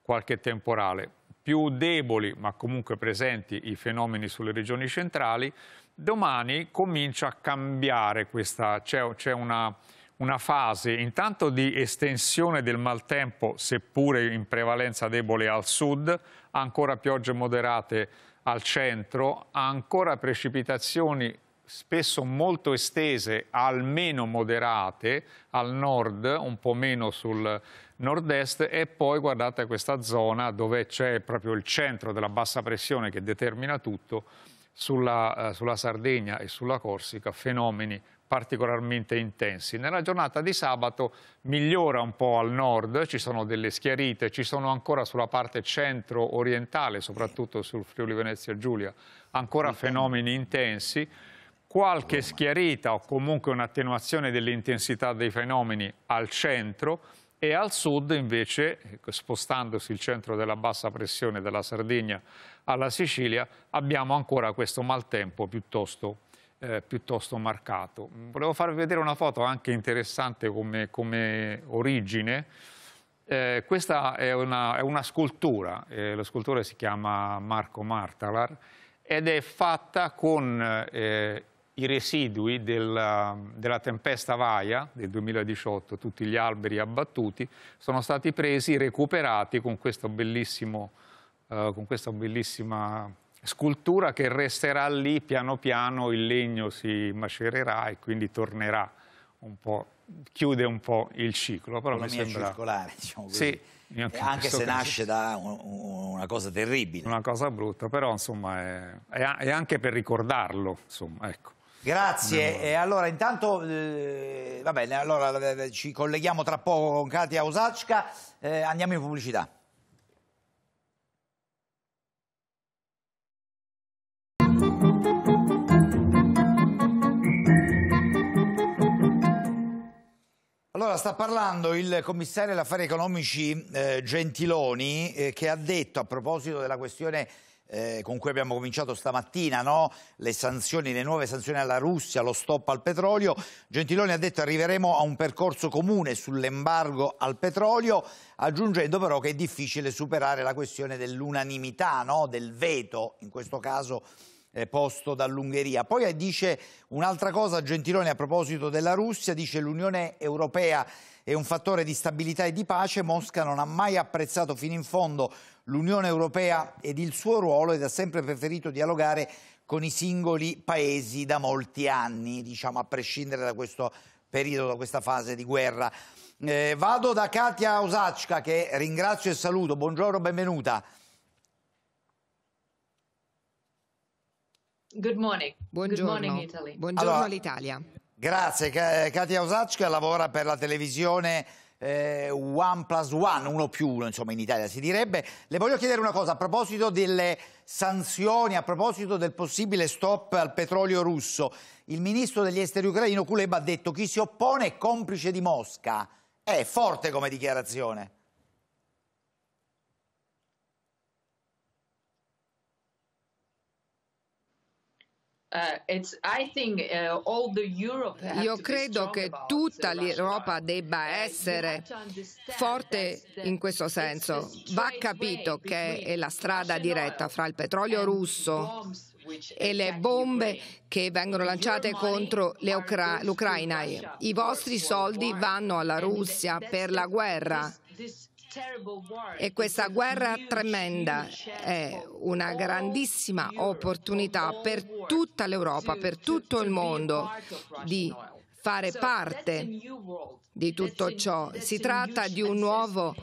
qualche temporale più deboli ma comunque presenti i fenomeni sulle regioni centrali, domani comincia a cambiare questa, c'è una, una fase intanto di estensione del maltempo, seppure in prevalenza debole al sud, ancora piogge moderate al centro, ancora precipitazioni spesso molto estese, almeno moderate, al nord, un po' meno sul nord-est e poi guardate questa zona dove c'è proprio il centro della bassa pressione che determina tutto sulla, eh, sulla Sardegna e sulla Corsica, fenomeni particolarmente intensi. Nella giornata di sabato migliora un po' al nord, ci sono delle schiarite, ci sono ancora sulla parte centro-orientale, soprattutto sul Friuli Venezia Giulia, ancora fenomeni intensi, qualche schiarita o comunque un'attenuazione dell'intensità dei fenomeni al centro, e al sud invece, spostandosi il centro della bassa pressione dalla Sardegna alla Sicilia, abbiamo ancora questo maltempo piuttosto, eh, piuttosto marcato. Volevo farvi vedere una foto anche interessante come, come origine. Eh, questa è una, è una scultura, eh, la scultura si chiama Marco Martalar ed è fatta con eh, i residui della, della, tempesta Vaia del 2018, tutti gli alberi abbattuti, sono stati presi, recuperati con, eh, con questa bellissima scultura che resterà lì piano piano, il legno si macererà e quindi tornerà un po', chiude un po' il ciclo. Però mi sembra... circolare, diciamo così. Sì, eh, anche, anche se nasce da un, una cosa terribile. Una cosa brutta, però insomma è, è anche per ricordarlo, insomma, ecco. Grazie. E allora intanto eh, va bene, allora eh, ci colleghiamo tra poco con Katia Osacca, eh, andiamo in pubblicità. Allora, sta parlando il commissario agli affari economici eh, Gentiloni eh, che ha detto a proposito della questione eh, con cui abbiamo cominciato stamattina, no? le sanzioni, le nuove sanzioni alla Russia, lo stop al petrolio, Gentiloni ha detto arriveremo a un percorso comune sull'embargo al petrolio, aggiungendo però che è difficile superare la questione dell'unanimità, no? del veto, in questo caso eh, posto dall'Ungheria. Poi dice un'altra cosa Gentiloni a proposito della Russia, dice l'Unione Europea è un fattore di stabilità e di pace, Mosca non ha mai apprezzato fino in fondo l'Unione Europea ed il suo ruolo ed ha sempre preferito dialogare con i singoli paesi da molti anni, diciamo a prescindere da questo periodo, da questa fase di guerra. Eh, vado da Katia Osacca che ringrazio e saluto, buongiorno, benvenuta. Good morning. Buongiorno, all'Italia. Allora, grazie, Katia Osacca lavora per la televisione eh, one plus one, uno più uno, insomma, in Italia si direbbe. Le voglio chiedere una cosa a proposito delle sanzioni, a proposito del possibile stop al petrolio russo. Il ministro degli esteri ucraino Kuleba ha detto chi si oppone è complice di Mosca. È forte come dichiarazione. Eh, eh, Io credo che tutta eh, l'Europa debba essere forte in questo senso. Va capito che è la strada diretta fra il petrolio russo e le bombe che vengono lanciate contro l'Ucraina. I vostri soldi vanno alla Russia per la guerra e questa guerra tremenda è una grandissima opportunità per tutta l'Europa, per tutto il mondo di fare parte di tutto ciò. Si tratta di un nuovo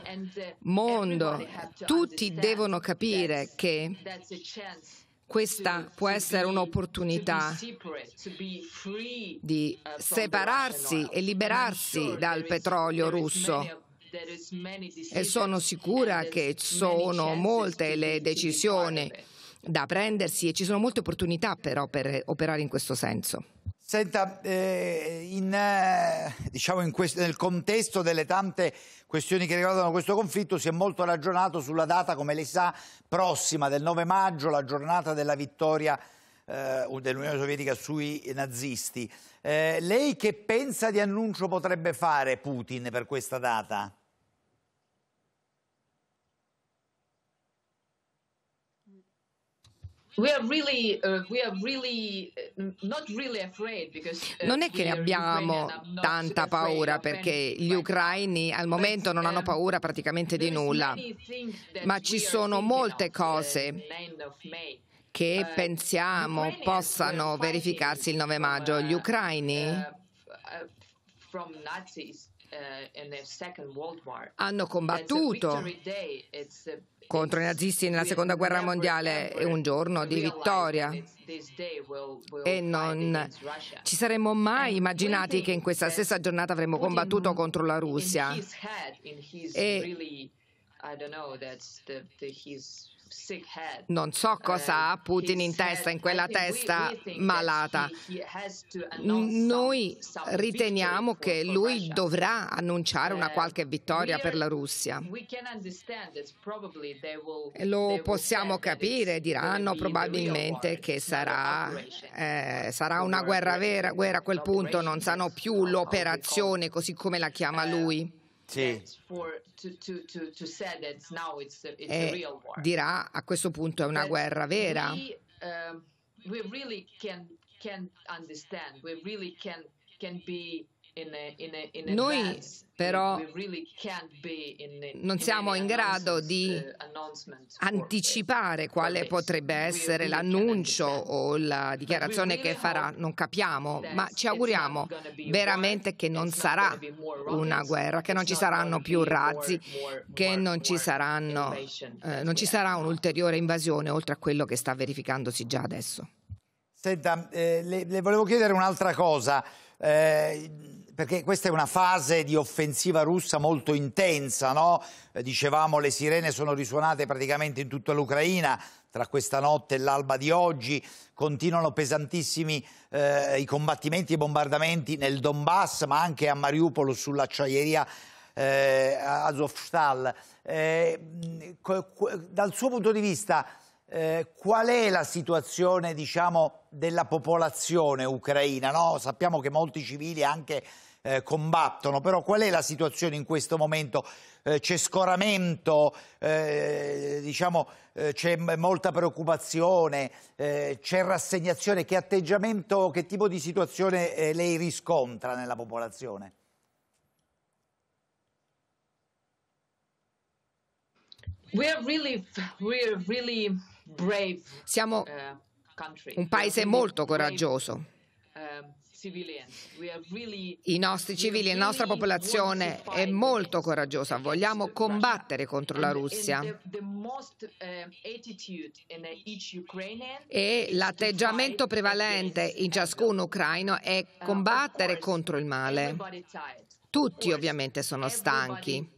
mondo. Tutti devono capire che questa può essere un'opportunità di separarsi e liberarsi dal petrolio russo e sono sicura che sono molte le decisioni da prendersi e ci sono molte opportunità però per operare in questo senso. Senta, eh, in, eh, diciamo in questo, nel contesto delle tante questioni che riguardano questo conflitto si è molto ragionato sulla data, come lei sa, prossima del 9 maggio, la giornata della vittoria eh, dell'Unione Sovietica sui nazisti. Eh, lei che pensa di annuncio potrebbe fare Putin per questa data? Uh, uh, uh, non è che ne abbiamo tanta paura perché gli ucraini al momento non hanno um, paura praticamente di nulla, ma ci sono molte cose che pensiamo possano verificarsi il 9 maggio. Gli ucraini hanno combattuto contro i nazisti nella seconda guerra mondiale è un giorno di vittoria e non ci saremmo mai immaginati che in questa stessa giornata avremmo combattuto contro la Russia. E non so uh, cosa ha Putin in testa, in quella testa malata. Noi riteniamo che lui dovrà annunciare una uh, qualche vittoria per la Russia. Lo possiamo capire, diranno probabilmente che sarà, eh, sarà una guerra vera, guerra a quel punto, non sanno più l'operazione così come la chiama uh, lui. Sì. To, to, to it's it's e eh, dirà a questo punto è una But guerra vera. We, uh, we really can, can understand, we really can, can be noi però non siamo in grado di uh, uh, anticipare quale potrebbe essere l'annuncio o la dichiarazione che farà, non capiamo, ma ci auguriamo veramente che non sarà una guerra, che non ci saranno più razzi, che non ci, saranno, eh, non ci sarà un'ulteriore invasione oltre a quello che sta verificandosi già adesso. Senta, eh, le, le volevo chiedere un'altra cosa. Eh, perché questa è una fase di offensiva russa molto intensa, no? Eh, dicevamo le sirene sono risuonate praticamente in tutta l'Ucraina, tra questa notte e l'alba di oggi, continuano pesantissimi eh, i combattimenti e i bombardamenti nel Donbass, ma anche a Mariupol sull'acciaieria eh, Azovstal. Eh, dal suo punto di vista, eh, qual è la situazione diciamo, della popolazione ucraina? No? Sappiamo che molti civili, anche eh, combattono, però qual è la situazione in questo momento? Eh, c'è scoramento, eh, diciamo, eh, c'è molta preoccupazione, eh, c'è rassegnazione, che atteggiamento, che tipo di situazione eh, lei riscontra nella popolazione? We are really, we are really brave, Siamo un paese molto coraggioso. I nostri civili, la nostra popolazione è molto coraggiosa, vogliamo combattere contro la Russia. Eh, eh, e l'atteggiamento prevalente in ciascun ucraino è uh, combattere contro il male. Tutti ovviamente sono stanchi.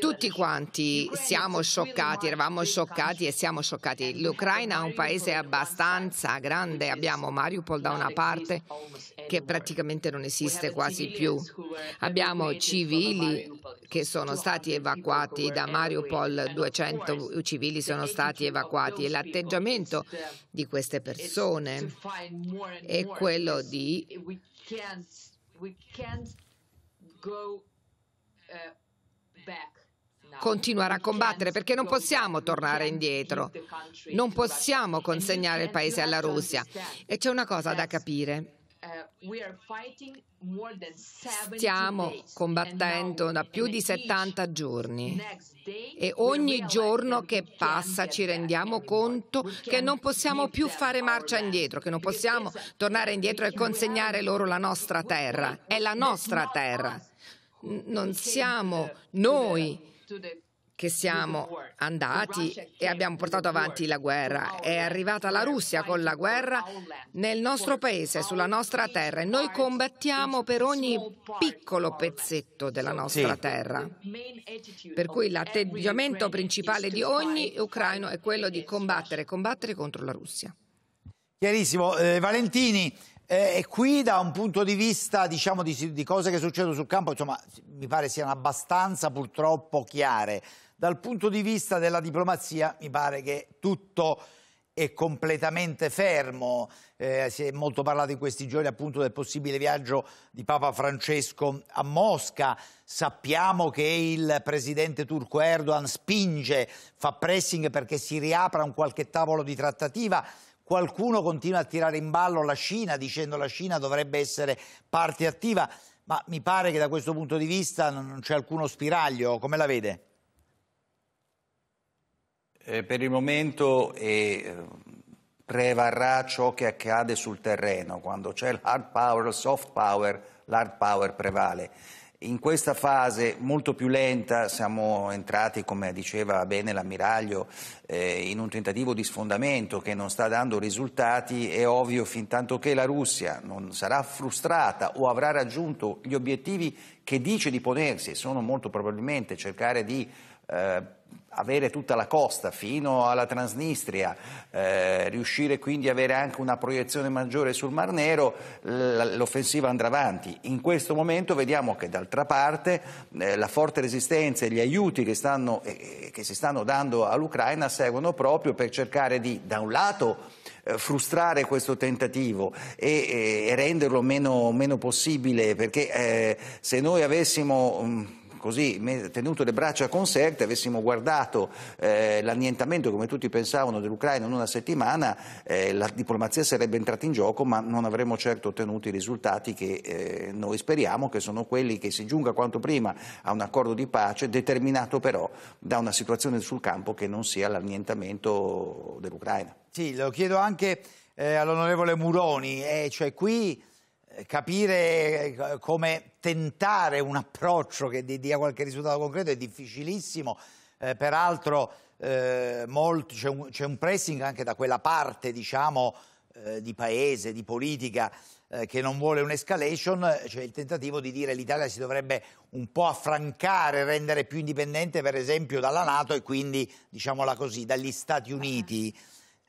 Tutti quanti siamo scioccati, eravamo scioccati e siamo scioccati. L'Ucraina è un paese abbastanza grande, abbiamo Mariupol da una parte che praticamente non esiste quasi più. Abbiamo civili che sono stati evacuati da Mariupol, 200 civili sono stati evacuati e l'atteggiamento uh, di queste persone è quello di continuare a combattere perché non possiamo tornare indietro, non possiamo consegnare il paese alla Russia. E c'è una cosa da capire. Stiamo combattendo da più di 70 giorni e ogni giorno che passa ci rendiamo conto che non possiamo più fare marcia indietro, che non possiamo tornare indietro e consegnare loro la nostra terra. È la nostra terra non siamo noi che siamo andati e abbiamo portato avanti la guerra. È arrivata la Russia con la guerra nel nostro paese, sulla nostra terra e noi combattiamo per ogni piccolo pezzetto della nostra sì. terra. Per cui l'atteggiamento principale di ogni ucraino è quello di combattere, combattere contro la Russia. Chiarissimo. Eh, Valentini, eh, e qui da un punto di vista diciamo, di, di cose che succedono sul campo, insomma, mi pare siano abbastanza purtroppo chiare. Dal punto di vista della diplomazia mi pare che tutto è completamente fermo. Eh, si è molto parlato in questi giorni appunto del possibile viaggio di Papa Francesco a Mosca. Sappiamo che il presidente turco Erdogan spinge, fa pressing perché si riapra un qualche tavolo di trattativa Qualcuno continua a tirare in ballo la Cina dicendo che la Cina dovrebbe essere parte attiva, ma mi pare che da questo punto di vista non c'è alcuno spiraglio. Come la vede? Eh, per il momento eh, prevarrà ciò che accade sul terreno. Quando c'è l'hard power, il soft power, l'hard power prevale. In questa fase molto più lenta siamo entrati, come diceva bene l'ammiraglio, eh, in un tentativo di sfondamento che non sta dando risultati. È ovvio fin tanto che la Russia non sarà frustrata o avrà raggiunto gli obiettivi che dice di ponersi, sono molto probabilmente cercare di eh, avere tutta la costa fino alla Transnistria, eh, riuscire quindi ad avere anche una proiezione maggiore sul Mar Nero, l'offensiva andrà avanti. In questo momento vediamo che d'altra parte eh, la forte resistenza e gli aiuti che, stanno, eh, eh che si stanno dando all'Ucraina seguono proprio per cercare di, da un lato, eh, frustrare questo tentativo e, eh, e renderlo meno, meno, possibile, perché se noi avessimo... Mh, così tenuto le braccia conserte, avessimo guardato eh, l'annientamento, come tutti pensavano, dell'Ucraina in una settimana, eh, la diplomazia sarebbe entrata in gioco, ma non avremmo certo ottenuto i risultati che eh, noi speriamo, che sono quelli che si giunga quanto prima a un accordo di pace, determinato però da una situazione sul campo che non sia l'annientamento dell'Ucraina. Sì, lo chiedo anche eh, all'onorevole Muroni, eh, cioè qui eh, capire eh, come tentare un approccio che dia qualche risultato concreto è difficilissimo, eh, peraltro eh, c'è, un, un, pressing anche da quella parte diciamo, eh, di paese, di politica eh, che non vuole un'escalation, cioè il tentativo di dire che l'Italia si dovrebbe un po' affrancare, rendere più indipendente per esempio dalla Nato e quindi, diciamola così, dagli Stati Uniti.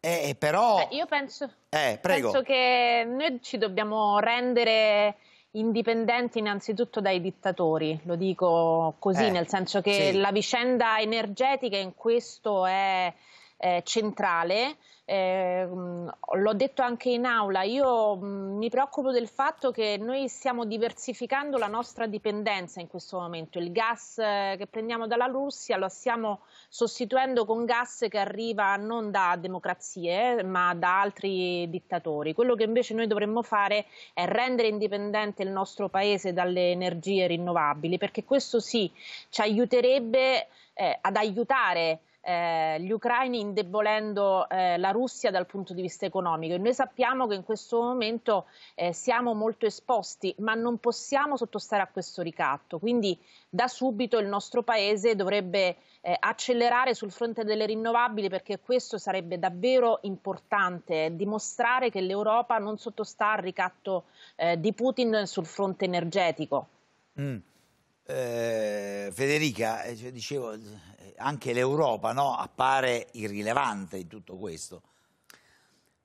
Eh, eh, però... Beh, io penso, eh, penso che noi ci dobbiamo rendere indipendenti innanzitutto dai dittatori, lo dico così, eh, nel senso che sì. la vicenda energetica in questo è, è centrale eh, l'ho detto anche in aula, io mm, mi preoccupo del fatto che noi stiamo diversificando la nostra dipendenza in questo momento, il gas eh, che prendiamo dalla Russia lo stiamo sostituendo con gas che arriva non da democrazie ma da altri dittatori, quello che invece noi dovremmo fare è rendere indipendente il nostro paese dalle energie rinnovabili perché questo sì ci aiuterebbe eh, ad aiutare eh, gli ucraini indebolendo eh, la Russia dal punto di vista economico. E noi sappiamo che in questo momento eh, siamo molto esposti, ma non possiamo sottostare a questo ricatto. Quindi da subito il nostro Paese dovrebbe eh, accelerare sul fronte delle rinnovabili perché questo sarebbe davvero importante, eh, dimostrare che l'Europa non sottostà al ricatto di Putin sul fronte energetico. Mm eh, Federica, eh, cioè, dicevo, eh, anche l'Europa no, appare irrilevante in tutto questo.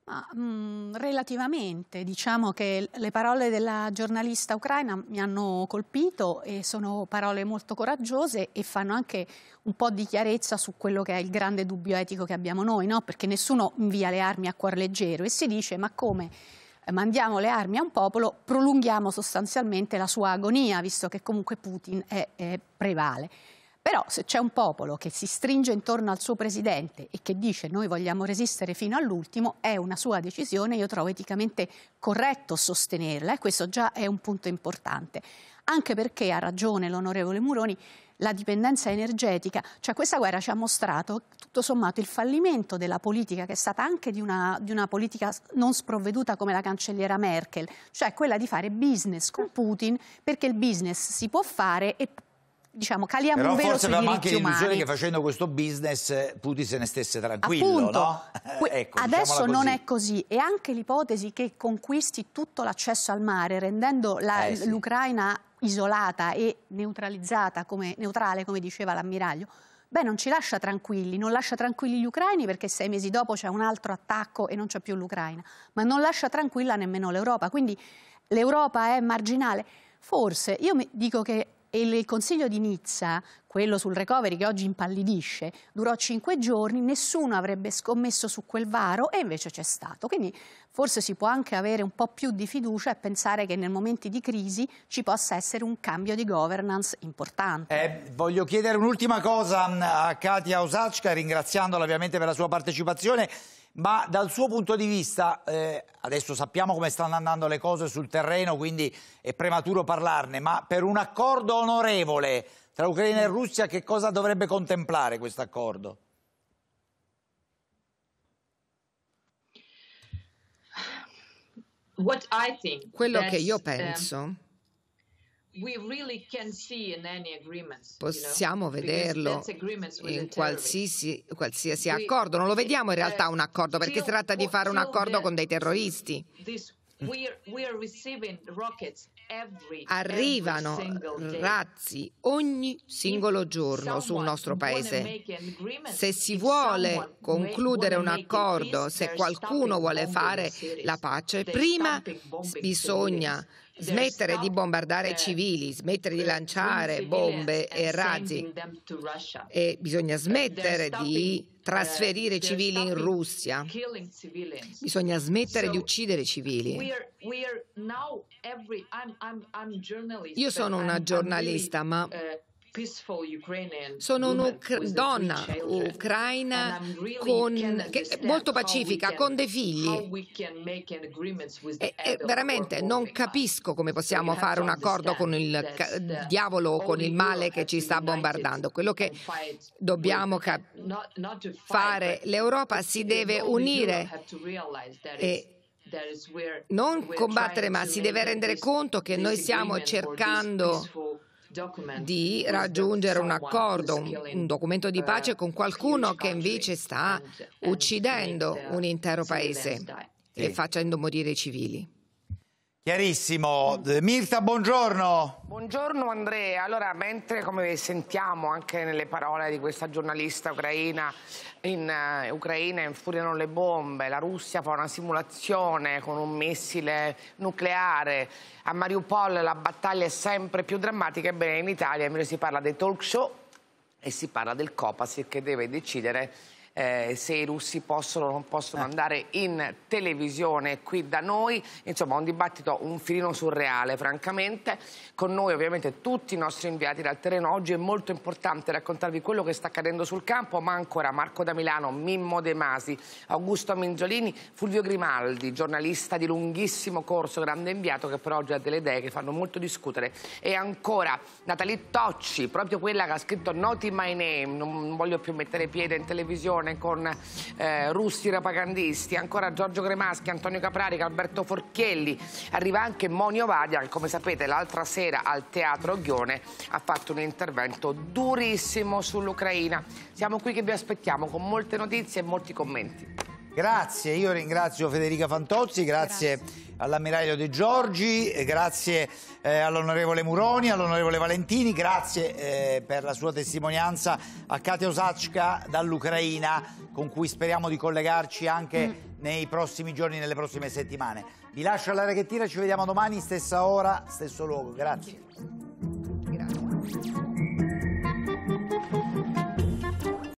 Ma, mh, mm, relativamente, diciamo che le parole della giornalista ucraina mi hanno colpito e sono parole molto coraggiose e fanno anche un po' di chiarezza su quello che è il grande dubbio etico che abbiamo noi, no? perché nessuno invia le armi a cuor leggero e si dice ma come? mandiamo le armi a un popolo, prolunghiamo sostanzialmente la sua agonia, visto che comunque Putin è, è prevale. Però se c'è un popolo che si stringe intorno al suo presidente e che dice noi vogliamo resistere fino all'ultimo, è una sua decisione, io trovo eticamente corretto sostenerla e questo già è un punto importante. Anche perché ha ragione l'onorevole Muroni, la dipendenza energetica, cioè questa guerra ci ha mostrato tutto sommato il fallimento della politica che è stata anche di una, di una politica non sprovveduta come la cancelliera Merkel, cioè quella di fare business con Putin perché il business si può fare e diciamo, caliamo Però un velo forse avevamo anche l'illusione che facendo questo business eh, Putin se ne stesse tranquillo, Appunto, no? Eh, ecco, adesso non è così. E anche l'ipotesi che conquisti tutto l'accesso al mare, rendendo l'Ucraina... Eh, sì isolata e neutralizzata, come, neutrale come diceva l'ammiraglio, beh, non ci lascia tranquilli, non lascia tranquilli gli ucraini perché sei mesi dopo c'è un altro attacco e non c'è più l'Ucraina, ma non lascia tranquilla nemmeno l'Europa, quindi l'Europa è marginale. Forse, io dico che e il Consiglio di Nizza, quello sul recovery che oggi impallidisce, durò cinque giorni, nessuno avrebbe scommesso su quel varo e invece c'è stato. Quindi forse si può anche avere un po' più di fiducia e pensare che nei momenti di crisi ci possa essere un cambio di governance importante. Eh, voglio chiedere un'ultima cosa a Katia Osaczka, ringraziandola ovviamente per la sua partecipazione ma dal suo punto di vista, eh, adesso sappiamo come stanno andando le cose sul terreno, quindi è prematuro parlarne, ma per un accordo onorevole tra Ucraina e Russia che cosa dovrebbe contemplare questo accordo? Quello che io eh, penso Possiamo vederlo in qualsiasi, qualsiasi, accordo. Non lo vediamo in realtà un uh, accordo perché si tratta di fare un accordo con dei terroristi. Arrivano razzi ogni singolo giorno sul nostro paese. Se si vuole concludere un accordo, se qualcuno vuole fare la pace, prima bisogna smettere di bombardare civili, smettere di lanciare bombe e razzi e uh, bisogna smettere di trasferire civili in Russia, bisogna smettere di uccidere civili. Io sono una giornalista, ma uh, sono una donna ucraina con, molto pacifica, con dei figli. E, e veramente non capisco come possiamo fare un accordo con il uh, diavolo o con il male che ci sta bombardando. Quello che dobbiamo fare, l'Europa si deve unire. E, non combattere, ma si deve rendere conto che noi stiamo cercando di raggiungere un accordo, un, documento di pace con qualcuno che invece sta uccidendo un intero paese e facendo morire i civili. Chiarissimo. Mm. Eh, Mirta, buongiorno. Buongiorno Andrea. Allora, mentre come sentiamo anche nelle parole di questa giornalista ucraina, in uh, Ucraina infuriano le bombe, la Russia fa una simulazione con un missile nucleare, a Mariupol la battaglia è sempre più drammatica, ebbene in Italia invece si parla dei talk show e si parla del Copasir che deve decidere eh, se i russi possono o non possono eh. andare in televisione qui da noi, insomma un dibattito un filino surreale francamente, con noi ovviamente tutti i nostri inviati dal terreno, oggi è molto importante raccontarvi quello che sta accadendo sul campo, ma ancora Marco da Milano, Mimmo De Masi, Augusto Minzolini, Fulvio Grimaldi, giornalista di lunghissimo corso, grande inviato che però oggi ha delle idee che fanno molto discutere e ancora Natalie Tocci, proprio quella che ha scritto Noti My Name, non voglio più mettere piede in televisione Leone con eh, Russi Rapagandisti, ancora Giorgio Gremaschi, Antonio Caprarica, Alberto Forchielli, arriva anche Monio Vadia che come sapete l'altra sera al Teatro Ghione ha fatto un intervento durissimo sull'Ucraina. Siamo qui che vi aspettiamo con molte notizie e molti commenti. Grazie, io ringrazio Federica Fantozzi, grazie, grazie. all'ammiraglio De Giorgi, eh, grazie eh, all'onorevole Muroni, all'onorevole Valentini, grazie eh, per la sua testimonianza a Katia Osacka dall'Ucraina con cui speriamo di collegarci anche mm. nei prossimi giorni, nelle prossime settimane. Vi lascio alla raghettina, ci vediamo domani, stessa ora, stesso luogo. Grazie.